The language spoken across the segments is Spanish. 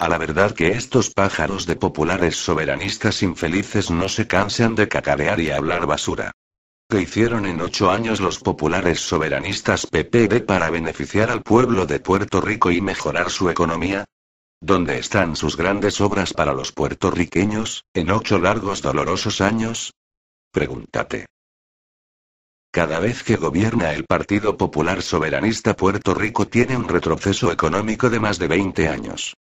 A la verdad que estos pájaros de populares soberanistas infelices no se cansan de cacarear y hablar basura. ¿Qué hicieron en ocho años los populares soberanistas PPD para beneficiar al pueblo de Puerto Rico y mejorar su economía? ¿Dónde están sus grandes obras para los puertorriqueños, en ocho largos dolorosos años? Pregúntate. Cada vez que gobierna el Partido Popular Soberanista Puerto Rico tiene un retroceso económico de más de 20 años.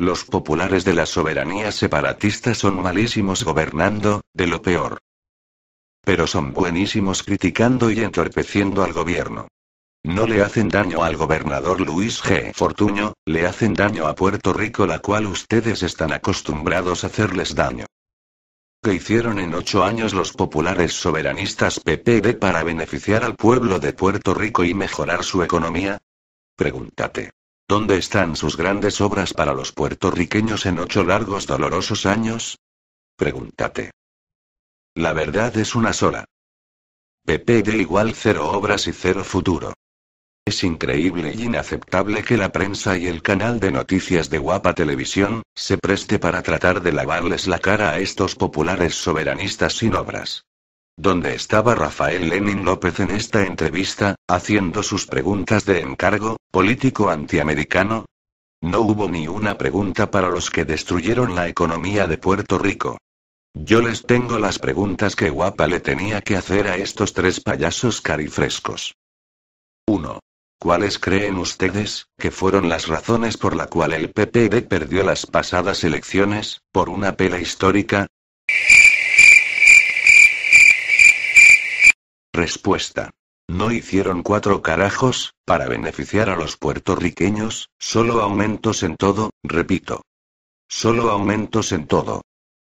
Los populares de la soberanía separatista son malísimos gobernando, de lo peor. Pero son buenísimos criticando y entorpeciendo al gobierno. No le hacen daño al gobernador Luis G. Fortuño, le hacen daño a Puerto Rico, la cual ustedes están acostumbrados a hacerles daño. ¿Qué hicieron en ocho años los populares soberanistas PPD para beneficiar al pueblo de Puerto Rico y mejorar su economía? Pregúntate. ¿Dónde están sus grandes obras para los puertorriqueños en ocho largos dolorosos años? Pregúntate. La verdad es una sola. PPD igual cero obras y cero futuro. Es increíble y inaceptable que la prensa y el canal de noticias de Guapa Televisión se preste para tratar de lavarles la cara a estos populares soberanistas sin obras. ¿Dónde estaba Rafael Lenin López en esta entrevista, haciendo sus preguntas de encargo, político antiamericano? No hubo ni una pregunta para los que destruyeron la economía de Puerto Rico. Yo les tengo las preguntas que guapa le tenía que hacer a estos tres payasos carifrescos. 1. ¿Cuáles creen ustedes que fueron las razones por la cual el PPD perdió las pasadas elecciones? ¿Por una pela histórica, Respuesta. No hicieron cuatro carajos, para beneficiar a los puertorriqueños, solo aumentos en todo, repito. Solo aumentos en todo.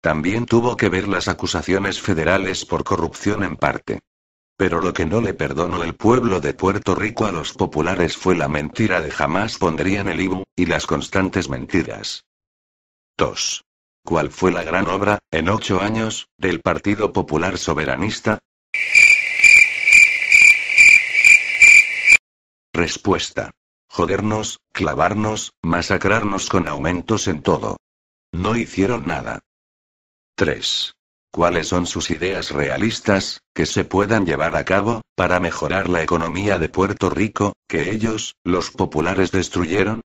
También tuvo que ver las acusaciones federales por corrupción en parte. Pero lo que no le perdonó el pueblo de Puerto Rico a los populares fue la mentira de jamás pondrían el IBU, y las constantes mentiras. 2. ¿Cuál fue la gran obra, en ocho años, del Partido Popular Soberanista? Respuesta. Jodernos, clavarnos, masacrarnos con aumentos en todo. No hicieron nada. 3. ¿Cuáles son sus ideas realistas, que se puedan llevar a cabo, para mejorar la economía de Puerto Rico, que ellos, los populares, destruyeron?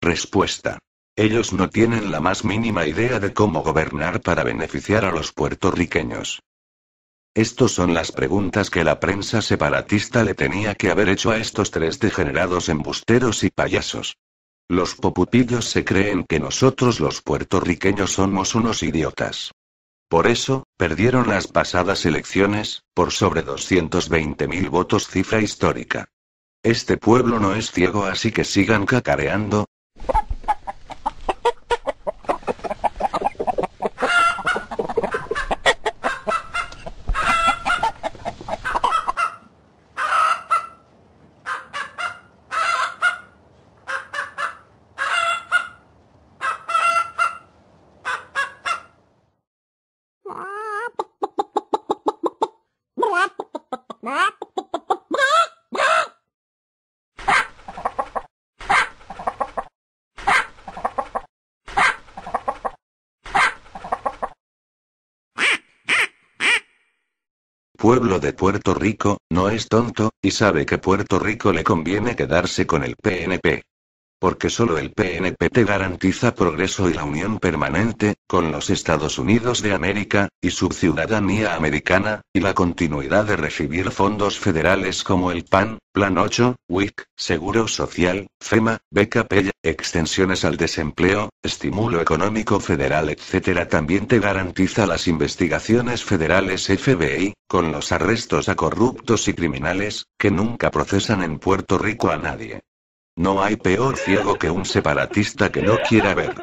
Respuesta. Ellos no tienen la más mínima idea de cómo gobernar para beneficiar a los puertorriqueños. Estos son las preguntas que la prensa separatista le tenía que haber hecho a estos tres degenerados embusteros y payasos. Los popupillos se creen que nosotros los puertorriqueños somos unos idiotas. Por eso, perdieron las pasadas elecciones, por sobre 220.000 votos cifra histórica. Este pueblo no es ciego así que sigan cacareando, Pueblo de Puerto Rico, no es tonto, y sabe que Puerto Rico le conviene quedarse con el PNP porque solo el PNP te garantiza progreso y la unión permanente, con los Estados Unidos de América, y su ciudadanía americana, y la continuidad de recibir fondos federales como el PAN, Plan 8, WIC, Seguro Social, FEMA, Beca extensiones al desempleo, estímulo económico federal, etc. También te garantiza las investigaciones federales FBI, con los arrestos a corruptos y criminales, que nunca procesan en Puerto Rico a nadie no hay peor ciego que un separatista que no quiera ver.